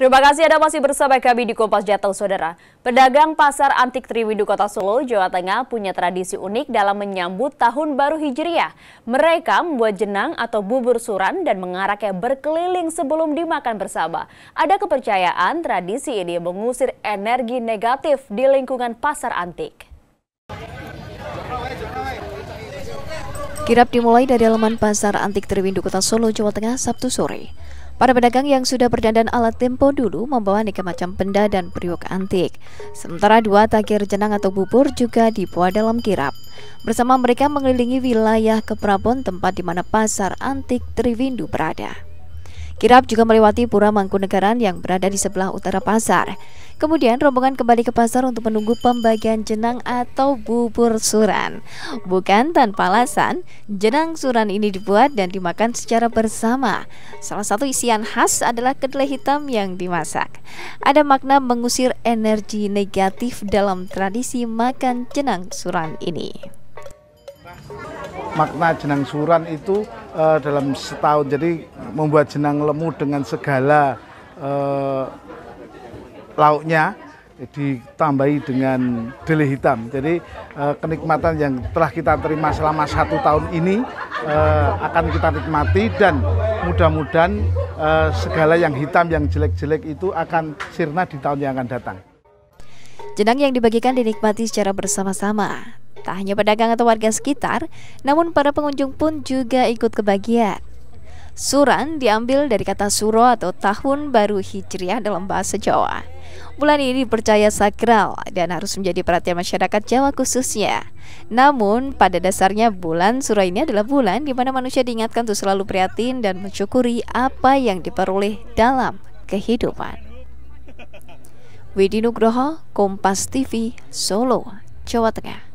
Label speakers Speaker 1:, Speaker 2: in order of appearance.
Speaker 1: Terima kasih Anda masih bersama kami di Kompas Jateng, Saudara. Pedagang Pasar Antik Triwindu Kota Solo, Jawa Tengah punya tradisi unik dalam menyambut Tahun Baru Hijriah. Mereka membuat jenang atau bubur suran dan mengaraknya berkeliling sebelum dimakan bersama. Ada kepercayaan tradisi ini mengusir energi negatif di lingkungan pasar antik. Kirap
Speaker 2: dimulai dari halaman Pasar Antik Triwindu Kota Solo, Jawa Tengah, Sabtu sore. Para pedagang yang sudah berdandan ala tempo dulu membawa nikah macam benda dan periuk antik. Sementara dua takir jenang atau bubur juga dibuat dalam kirap. Bersama mereka mengelilingi wilayah Keprabon tempat di mana pasar antik Triwindu berada. Kirap juga melewati Pura Mangkunegaran yang berada di sebelah utara pasar. Kemudian rombongan kembali ke pasar untuk menunggu pembagian jenang atau bubur suran. Bukan tanpa alasan, jenang suran ini dibuat dan dimakan secara bersama. Salah satu isian khas adalah kedelai hitam yang dimasak. Ada makna mengusir energi negatif dalam tradisi makan jenang suran ini
Speaker 3: makna jenang suran itu uh, dalam setahun jadi membuat jenang lemu dengan segala uh, lauknya ditambahi dengan dele hitam. Jadi eh, kenikmatan yang telah kita terima selama satu tahun ini eh, akan kita nikmati dan mudah-mudahan eh, segala yang hitam yang jelek-jelek itu akan sirna di tahun yang akan datang.
Speaker 2: Jenang yang dibagikan dinikmati secara bersama-sama. Tak hanya pedagang atau warga sekitar, namun para pengunjung pun juga ikut kebagian. Suran diambil dari kata suro atau tahun baru Hijriah dalam bahasa Jawa. Bulan ini dipercaya sakral dan harus menjadi perhatian masyarakat Jawa khususnya. Namun, pada dasarnya bulan suro ini adalah bulan di mana manusia diingatkan untuk selalu prihatin dan mensyukuri apa yang diperoleh dalam kehidupan. Widi Nugroho, Kompas TV, Solo, Jawa Tengah.